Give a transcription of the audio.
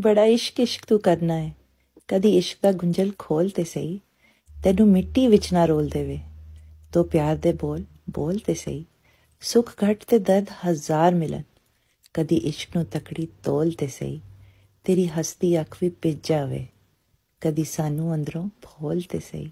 ਬੜਾ ਇਸ਼ਕ ਇਸ਼ਕ ਤੂੰ ਕਰਨਾ ਹੈ ਕਦੀ ਇਸ਼ਕ ਦਾ ਗੁੰਝਲ ਖੋਲ ਤੇ ਸਹੀ ਤੈਨੂੰ ਮਿੱਟੀ ਵਿੱਚ ਨਾ ਰੋਲ ਦੇਵੇ ਤੋ ਪਿਆਰ ਦੇ ਬੋਲ ਬੋਲ ਤੇ ਸਹੀ ਸੁਖ ਘਟ ਤੇ ਦਰਦ ਹਜ਼ਾਰ ਮਿਲਨ ਕਦੀ ਇਸ਼ਕ ਨੂੰ ਤਕੜੀ ਤੋਲ ਤੇ ਸਹੀ ਤੇਰੀ ਹਸਤੀ ਅੱਖ ਵੀ ਪਿੱਜ ਜਾਵੇ ਕਦੀ ਸਾਨੂੰ ਅੰਦਰੋਂ ਭੋਲ ਤੇ ਸਹੀ